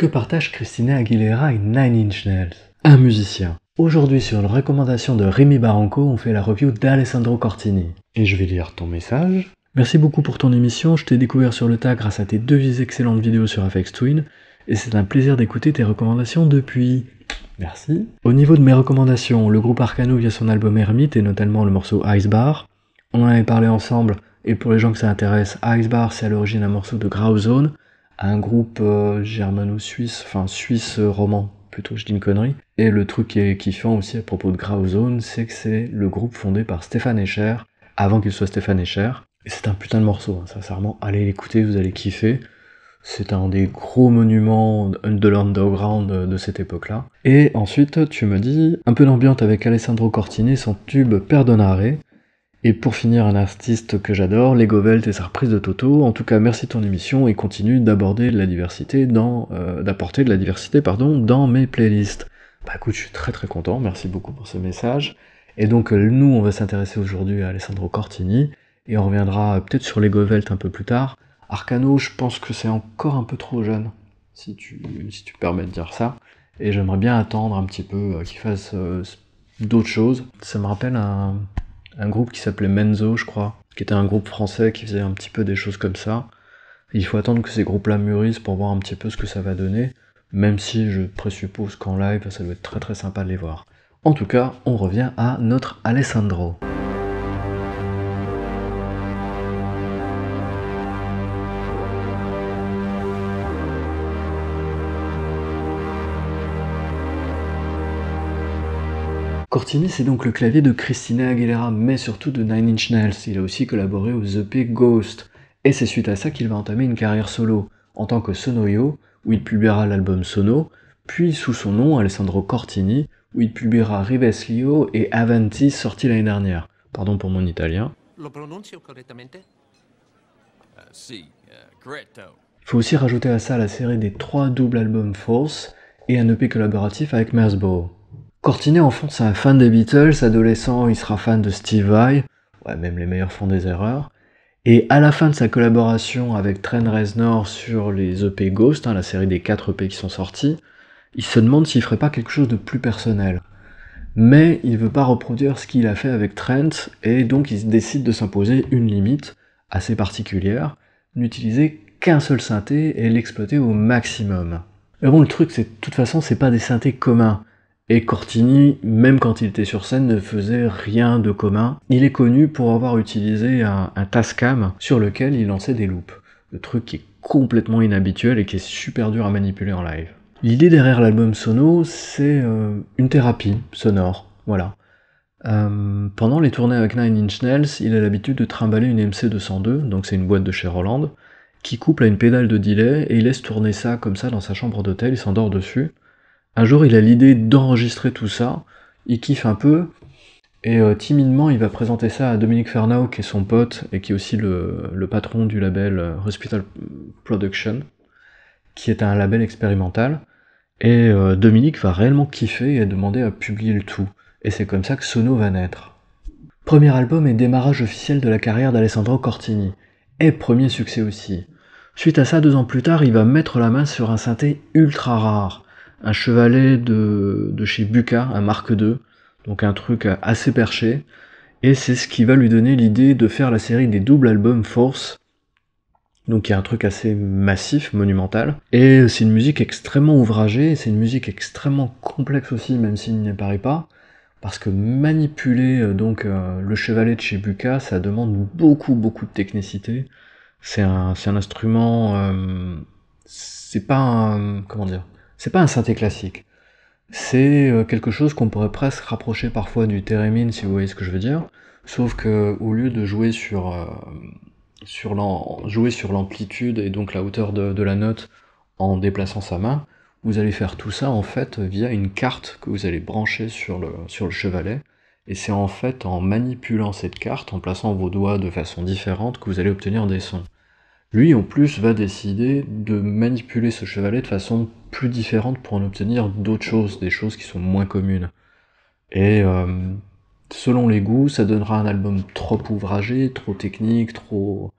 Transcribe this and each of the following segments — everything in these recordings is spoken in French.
que partagent Christina Aguilera et Nine Inch Nails, un musicien. Aujourd'hui, sur une recommandation de Rémi Barranco, on fait la review d'Alessandro Cortini. Et je vais lire ton message. Merci beaucoup pour ton émission, je t'ai découvert sur le tas grâce à tes deux excellentes vidéos sur FX Twin, et c'est un plaisir d'écouter tes recommandations depuis. Merci. Au niveau de mes recommandations, le groupe Arcano via son album Hermite et notamment le morceau Ice Bar. On en avait parlé ensemble, et pour les gens que ça intéresse, Ice Bar c'est à l'origine un morceau de Grauzone, un groupe euh, germano-suisse, enfin suisse-roman euh, plutôt, je dis une connerie. Et le truc qui est kiffant aussi à propos de Grauzone, c'est que c'est le groupe fondé par Stéphane Escher, avant qu'il soit Stéphane Escher. Et c'est un putain de morceau, hein, sincèrement, allez l'écouter, vous allez kiffer. C'est un des gros monuments de l'underground de cette époque-là. Et ensuite, tu me dis, un peu d'ambiance avec Alessandro Cortini, son tube Perdonare, et pour finir, un artiste que j'adore, Lego Velt et sa reprise de Toto. En tout cas, merci de ton émission et continue d'aborder la diversité dans, euh, d'apporter de la diversité, pardon, dans mes playlists. Bah écoute, je suis très très content. Merci beaucoup pour ce message. Et donc, euh, nous, on va s'intéresser aujourd'hui à Alessandro Cortini et on reviendra euh, peut-être sur Lego Velt un peu plus tard. Arcano, je pense que c'est encore un peu trop jeune, si tu, si tu permets de dire ça. Et j'aimerais bien attendre un petit peu qu'il fasse d'autres choses. Ça me rappelle un, un groupe qui s'appelait Menzo, je crois, qui était un groupe français qui faisait un petit peu des choses comme ça. il faut attendre que ces groupes-là mûrissent pour voir un petit peu ce que ça va donner, même si je présuppose qu'en live, ça doit être très très sympa de les voir. En tout cas, on revient à notre Alessandro. Cortini, c'est donc le clavier de Christina Aguilera, mais surtout de Nine Inch Nails. Il a aussi collaboré aux EP Ghost, et c'est suite à ça qu'il va entamer une carrière solo, en tant que Sonoyo, où il publiera l'album Sono, puis sous son nom, Alessandro Cortini, où il publiera Riveslio et Avanti, sorti l'année dernière. Pardon pour mon italien. Euh, euh, Faut aussi rajouter à ça la série des trois doubles albums Force et un EP collaboratif avec Merzbow. Cortinet, fond, c'est un fan des Beatles. Adolescent, il sera fan de Steve Vai. Ouais, même les meilleurs font des erreurs. Et à la fin de sa collaboration avec Trent Reznor sur les EP Ghost, hein, la série des 4 EP qui sont sortis, il se demande s'il ferait pas quelque chose de plus personnel. Mais il veut pas reproduire ce qu'il a fait avec Trent, et donc il décide de s'imposer une limite assez particulière, n'utiliser qu'un seul synthé et l'exploiter au maximum. Mais bon, le truc, c'est de toute façon, c'est pas des synthés communs. Et Cortini, même quand il était sur scène, ne faisait rien de commun. Il est connu pour avoir utilisé un, Tascam sur lequel il lançait des loops. Le truc qui est complètement inhabituel et qui est super dur à manipuler en live. L'idée derrière l'album Sono, c'est euh, une thérapie sonore, voilà. Euh, pendant les tournées avec Nine Inch Nails, il a l'habitude de trimballer une MC202, donc c'est une boîte de chez Roland, qui couple à une pédale de delay et il laisse tourner ça comme ça dans sa chambre d'hôtel, il s'endort dessus. Un jour, il a l'idée d'enregistrer tout ça, il kiffe un peu, et euh, timidement, il va présenter ça à Dominique Fernau, qui est son pote, et qui est aussi le, patron du label euh, Hospital Production, qui est un label expérimental. Et euh, Dominique va réellement kiffer et demander à publier le tout. Et c'est comme ça que Sono va naître. Premier album et démarrage officiel de la carrière d'Alessandro Cortini. Et premier succès aussi. Suite à ça, deux ans plus tard, il va mettre la main sur un synthé ultra rare, un chevalet de, chez Buca, un marque II, donc un truc assez perché, et c'est ce qui va lui donner l'idée de faire la série des doubles albums Force, donc il y a un truc assez massif, monumental, et c'est une musique extrêmement ouvragée, c'est une musique extrêmement complexe aussi, même s'il n'y paraît pas, parce que manipuler euh, donc euh, le chevalet de chez Buca, ça demande beaucoup beaucoup de technicité. C'est un, un, instrument, euh, c'est pas un, comment dire, c'est pas un synthé classique. C'est euh, quelque chose qu'on pourrait presque rapprocher parfois du theremin, si vous voyez ce que je veux dire. Sauf que au lieu de jouer sur, euh, jouer sur l'amplitude et donc la hauteur de, la note en déplaçant sa main, vous allez faire tout ça en fait via une carte que vous allez brancher sur le, sur le chevalet. Et c'est en fait en manipulant cette carte, en plaçant vos doigts de façon différente, que vous allez obtenir des sons. Lui, en plus, va décider de manipuler ce chevalet de façon plus différentes pour en obtenir d'autres choses, des choses qui sont moins communes. Et euh, selon les goûts, ça donnera un album trop ouvragé, trop technique, trop,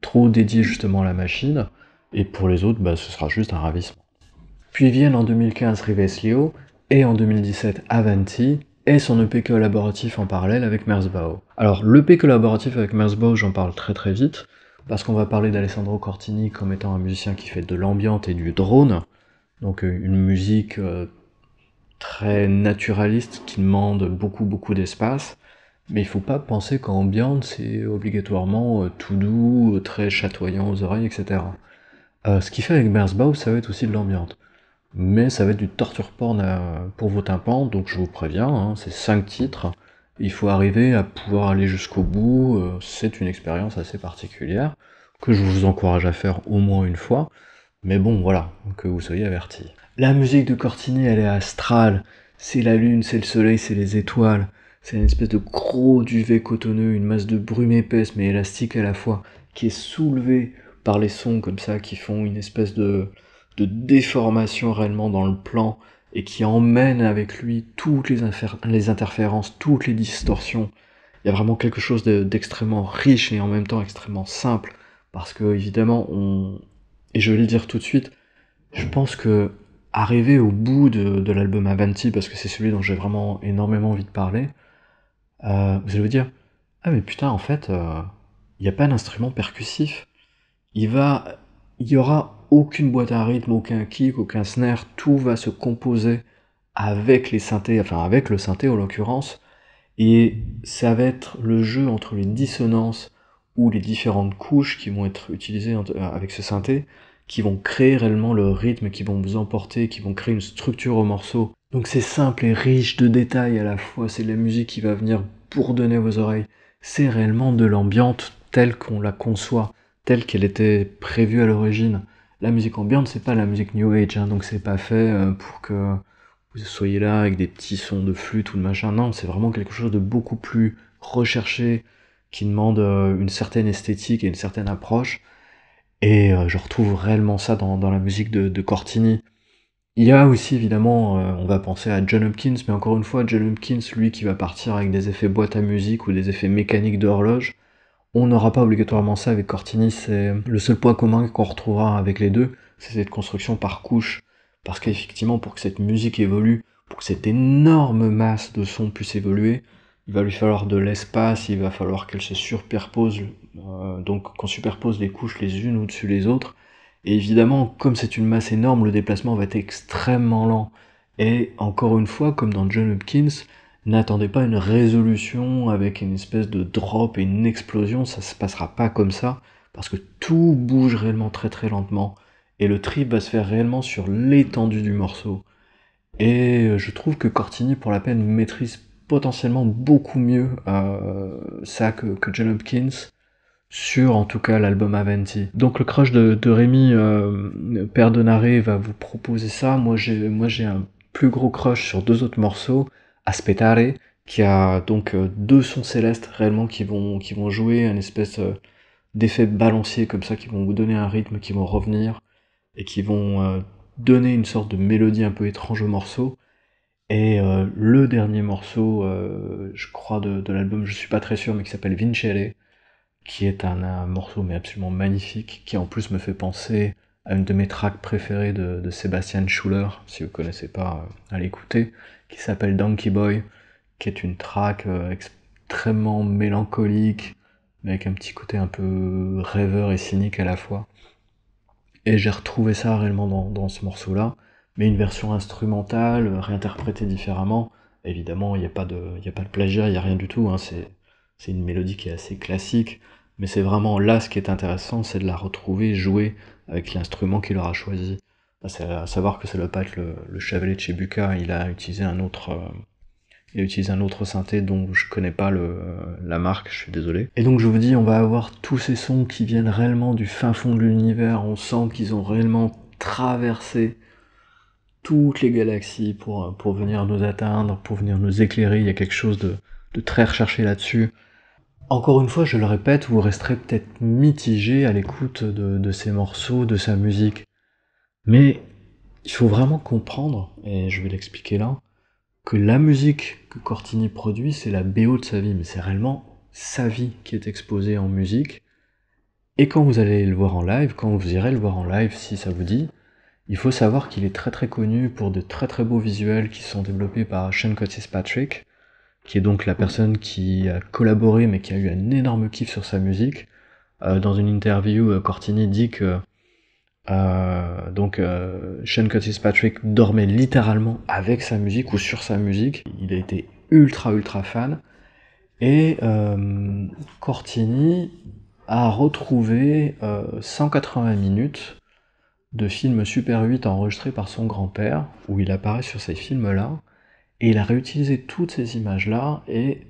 trop dédié justement à la machine, et pour les autres, bah, ce sera juste un ravissement. Puis viennent en 2015 Rives Leo, et en 2017 Avanti, et son EP collaboratif en parallèle avec Merzbau. Alors l'EP e collaboratif avec Merzbau, j'en parle très très vite, parce qu'on va parler d'Alessandro Cortini comme étant un musicien qui fait de l'ambiance et du drone, donc euh, une musique euh, très naturaliste qui demande beaucoup beaucoup d'espace. Mais il faut pas penser ambiance c'est obligatoirement euh, tout doux, très chatoyant aux oreilles, etc. ce qui fait avec Merzbau, ça va être aussi de l'ambiance, Mais ça va être du torture porn pour vos tympans, donc je vous préviens, hein, c'est 5 titres. Il faut arriver à pouvoir aller jusqu'au bout, c'est une expérience assez particulière, que je vous encourage à faire au moins une fois. Mais bon, voilà, que vous soyez avertis. La musique de Cortini, elle est astrale. C'est la lune, c'est le soleil, c'est les étoiles. C'est une espèce de gros duvet cotonneux, une masse de brume épaisse mais élastique à la fois, qui est soulevée par les sons comme ça, qui font une espèce de, de déformation réellement dans le plan, et qui emmène avec lui toutes les, interférences, toutes les distorsions. Il y a vraiment quelque chose d'extrêmement riche et en même temps extrêmement simple, parce que évidemment on, et je vais le dire tout de suite, je pense que arriver au bout de, l'album Avanti, parce que c'est celui dont j'ai vraiment énormément envie de parler, euh, vous allez vous dire, ah mais putain, en fait, euh, il n'y a pas d'instrument percussif. Il va, il y aura aucune boîte à rythme, aucun kick, aucun snare, tout va se composer avec les synthés, enfin avec le synthé en l'occurrence, et ça va être le jeu entre les dissonances, ou les différentes couches qui vont être utilisées euh, avec ce synthé, qui vont créer réellement le rythme, qui vont vous emporter, qui vont créer une structure au morceau. Donc c'est simple et riche de détails à la fois, c'est la musique qui va venir bourdonner vos oreilles, c'est réellement de l'ambiance telle qu'on la conçoit, telle qu'elle était prévue à l'origine. La musique ambiante, c'est pas la musique New Age, hein, donc c'est pas fait euh, pour que vous soyez là avec des petits sons de flûte ou de machin, non, c'est vraiment quelque chose de beaucoup plus recherché, qui demande euh, une certaine esthétique et une certaine approche. Et euh, je retrouve réellement ça dans, la musique de, Cortini. Il y a aussi évidemment, euh, on va penser à John Hopkins, mais encore une fois, John Hopkins, lui qui va partir avec des effets boîte à musique ou des effets mécaniques d'horloge, on n'aura pas obligatoirement ça avec Cortini, c'est le seul point commun qu'on retrouvera avec les deux, c'est cette construction par couche. Parce qu'effectivement, pour que cette musique évolue, pour que cette énorme masse de sons puisse évoluer, il va lui falloir de l'espace, il va falloir qu'elle se superpose, euh, donc qu'on superpose les couches les unes au-dessus des autres. Et évidemment, comme c'est une masse énorme, le déplacement va être extrêmement lent. Et encore une fois, comme dans John Hopkins, n'attendez pas une résolution avec une espèce de drop et une explosion, ça se passera pas comme ça, parce que tout bouge réellement très très lentement, et le trip va se faire réellement sur l'étendue du morceau. Et euh, je trouve que Cortini, pour la peine, maîtrise potentiellement beaucoup mieux euh, ça que, que John Hopkins sur en tout cas l'album Aventi. Donc le crush de, Rémi euh, va vous proposer ça. Moi j'ai moi j'ai un plus gros crush sur deux autres morceaux, Aspettare qui a donc euh, deux sons célestes réellement qui vont qui vont jouer un espèce d'effet balancier comme ça qui vont vous donner un rythme qui vont revenir et qui vont donner une sorte de mélodie un peu étrange au morceau et euh, le dernier morceau, euh, je crois, de, l'album, je ne suis pas très sûr, mais qui s'appelle Vincere, qui est un, morceau mais absolument magnifique, qui en plus me fait penser à une de mes tracks préférées de, de Sébastien Schuller, si vous ne connaissez pas, euh, à l'écouter, qui s'appelle Donkey Boy, qui est une track extrêmement mélancolique, mais avec un petit côté un peu rêveur et cynique à la fois. Et j'ai retrouvé ça réellement dans ce morceau-là mais une version instrumentale, euh, réinterprétée différemment. Évidemment, il n'y a, pas de, a pas de plagiat, il n'y a rien du tout, hein. c'est une mélodie qui est assez classique, mais c'est vraiment là ce qui est intéressant, c'est de la retrouver jouer avec l'instrument qu'il aura choisi. À savoir que ça ne doit pas être le, le Chevalet de Chebuka, il a utilisé un autre... Euh, utilise un autre synthé dont je ne connais pas euh, la marque, je suis désolé. Et donc je vous dis, on va avoir tous ces sons qui viennent réellement du fin fond de l'univers, on sent qu'ils ont réellement traversé toutes les galaxies pour, euh, pour venir nous atteindre, pour venir nous éclairer. Il y a quelque chose de, très recherché là-dessus. Encore une fois, je le répète, vous resterez peut-être mitigé à l'écoute de, de ces morceaux, de sa musique. Mais il faut vraiment comprendre, et je vais l'expliquer là, que la musique que Cortini produit, c'est la BO de sa vie, mais c'est réellement sa vie qui est exposée en musique. Et quand vous allez le voir en live, quand vous irez le voir en live, si ça vous dit, il faut savoir qu'il est très très connu pour de très très beaux visuels qui sont développés par Sean Curtis Patrick, qui est donc la personne qui a collaboré mais qui a eu un énorme kiff sur sa musique. Euh, dans une interview, euh, Cortini dit que euh, donc Sean Patrick dormait littéralement avec sa musique ou sur sa musique. Il a été ultra ultra fan. Et Cortini a retrouvé 180 minutes de films Super 8 enregistrés par son grand-père, où il apparaît sur ces films-là, et il a réutilisé toutes ces images-là, et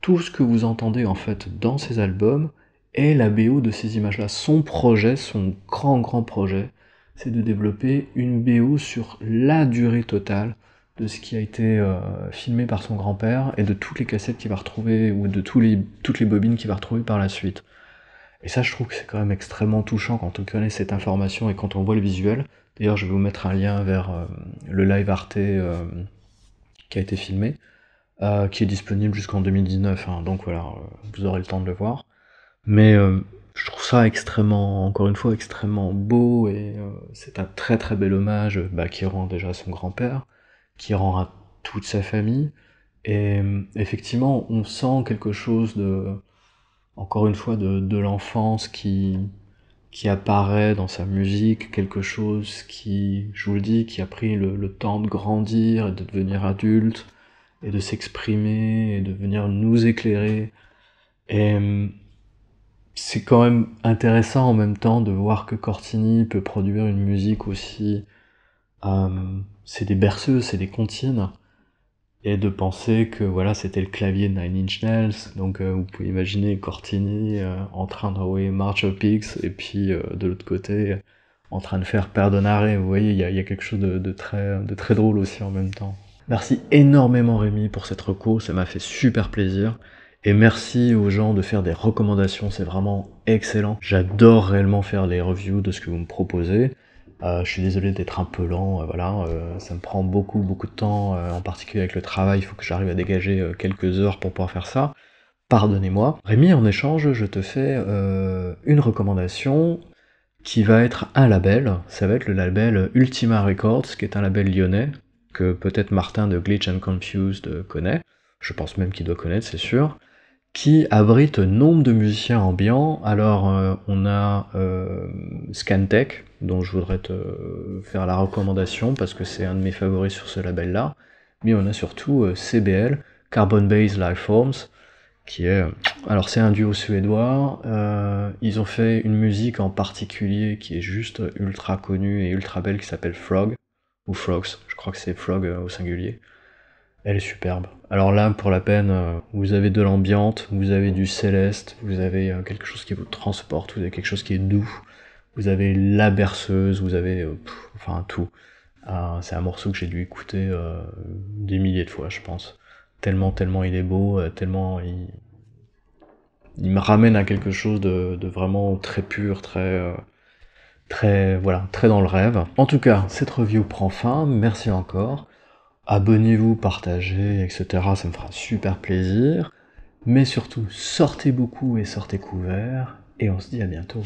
tout ce que vous entendez en fait dans ces albums est la BO de ces images-là. Son projet, son grand grand projet, c'est de développer une BO sur la durée totale de ce qui a été euh, filmé par son grand-père et de toutes les cassettes qu'il va retrouver ou de les, toutes les bobines qu'il va retrouver par la suite. Et ça, je trouve que c'est quand même extrêmement touchant quand on connaît cette information et quand on voit le visuel. D'ailleurs, je vais vous mettre un lien vers euh, le live Arte euh, qui a été filmé, euh, qui est disponible jusqu'en 2019. Hein. donc voilà, vous aurez le temps de le voir. Mais je trouve ça extrêmement, encore une fois, extrêmement beau et c'est un très très bel hommage bah, qui rend déjà son grand-père, qui rend à toute sa famille. Et effectivement, on sent quelque chose de encore une fois de, de l'enfance qui, qui apparaît dans sa musique, quelque chose qui, je vous le dis, qui a pris le, temps de grandir et de devenir adulte, et de s'exprimer, et de venir nous éclairer. Et euh, c'est quand même intéressant en même temps de voir que Cortini peut produire une musique aussi... Euh, c'est des berceuses, c'est des comptines, et de penser que voilà c'était le clavier de Nine Inch Nails donc euh, vous pouvez imaginer Cortini euh, en train de d'envoyer March of Pigs et puis euh, de l'autre côté en train de faire Perdonare vous voyez il y a, quelque chose de, très, de très drôle aussi en même temps merci énormément Rémi pour cette recours ça m'a fait super plaisir et merci aux gens de faire des recommandations c'est vraiment excellent j'adore réellement faire les reviews de ce que vous me proposez euh, je suis désolé d'être un peu lent, euh, voilà, euh, ça me prend beaucoup beaucoup de temps, en particulier avec le travail, il faut que j'arrive à dégager quelques heures pour pouvoir faire ça. Pardonnez-moi. Rémi, en échange, je te fais une recommandation qui va être un label, ça va être le label Ultima Records, qui est un label lyonnais, que peut-être Martin de Glitch and Confused connaît, je pense même qu'il doit connaître, c'est sûr qui abrite nombre de musiciens ambiants. Alors, euh, on a euh, Scantech, dont je voudrais te faire la recommandation parce que c'est un de mes favoris sur ce label-là. Mais on a surtout euh, CBL, Carbon Base Lifeforms, qui est. Alors, c'est un duo suédois. ils ont fait une musique en particulier qui est juste ultra connue et ultra belle qui s'appelle Frog, ou Frogs, je crois que c'est Frog au singulier. Elle est superbe. Alors là, pour la peine, euh, vous avez de l'ambiante, vous avez du céleste, vous avez euh, quelque chose qui vous transporte, vous avez quelque chose qui est doux, vous avez la berceuse, vous avez euh, enfin tout. Ah, c'est un morceau que j'ai dû écouter des milliers de fois, je pense. Tellement, tellement il est beau, tellement il, il me ramène à quelque chose de, vraiment très pur, très, très, voilà, très dans le rêve. En tout cas, cette review prend fin. Merci encore abonnez-vous, partagez, etc. Ça me fera super plaisir. Mais surtout, sortez beaucoup et sortez couvert. Et on se dit à bientôt.